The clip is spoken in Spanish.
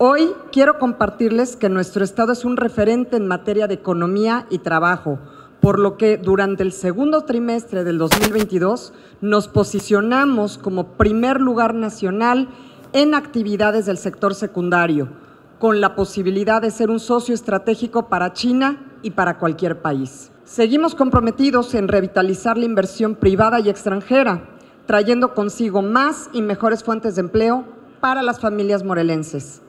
Hoy quiero compartirles que nuestro Estado es un referente en materia de economía y trabajo, por lo que durante el segundo trimestre del 2022 nos posicionamos como primer lugar nacional en actividades del sector secundario, con la posibilidad de ser un socio estratégico para China y para cualquier país. Seguimos comprometidos en revitalizar la inversión privada y extranjera, trayendo consigo más y mejores fuentes de empleo para las familias morelenses.